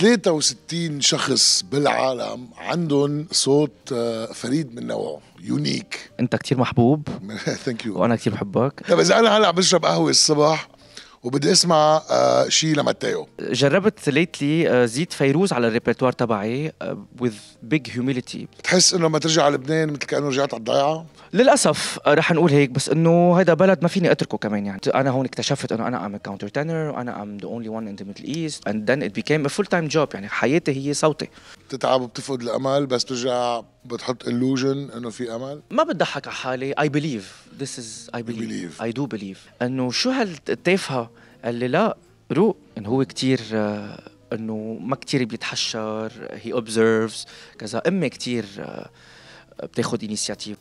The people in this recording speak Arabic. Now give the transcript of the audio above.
63 شخص بالعالم عندهم صوت آه، فريد من نوعه يونيك انت كتير محبوب ثانك يو وانا كتير بحبك طيب اذا انا هلا عم بشرب قهوه الصبح وبدي اسمع آه، شيء لماتيو جربت ليتلي آه، زيت فيروز على الريبرتوار تبعي وذ بيج هيوميليتي بتحس انه لما ترجع على لبنان مثل كانه رجعت على الضيعه للاسف آه، رح نقول هيك بس انه هذا بلد ما فيني اتركه كمان يعني انا هون اكتشفت انه انا ام كاونتر تينر وانا ام ذا اونلي وان ان ذا ميدل ايست اند ذن ات بيكام ا فول تايم جوب يعني حياتي هي صوتي بتتعب وبتفقد الامل بس بترجع بتحط illusion انه في امل ما بتضحك على حالي اي بليف ذس از اي بليف اي دو بليف انه شو هالتافهه اللي لا رو انه هو كثير آه، انه ما كثير بيتحشر هي اوبزرفز كذا امي كثير بتاخذ انيشيتيف